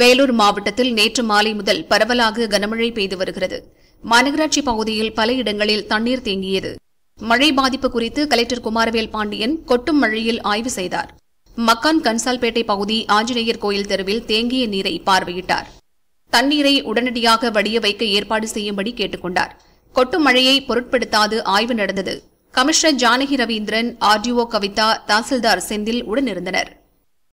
வேலூர் மாவட்டத்தில் நேற்று மாலை முதல் பரவலாக கனமழை பெய்து வருகிறது மாநகராட்சி பகுதியில் பல இடங்களில் தண்ணீர் தேங்கியது மழை பாதிப்பு குறித்து கலெக்டர் குமாரவேல் பாண்டியன் கொட்டும் மழையில் ஆய்வு செய்தார் மக்கான் கன்சால்பேட்டை பகுதி ஆஞ்சநேயர் கோயில் தெருவில் தேங்கிய நீரை பார்வையிட்டார் தண்ணீரை உடனடியாக வடிய வைக்க ஏற்பாடு செய்யும்படி கேட்டுக்கொண்டார் கொட்டும் மழையை பொருட்படுத்தாது ஆய்வு நடந்தது கமிஷனர் ஜானகி ரவீந்திரன் ஆர்டிஓ கவிதா தாசில்தார் செந்தில் உடனிருந்தனா்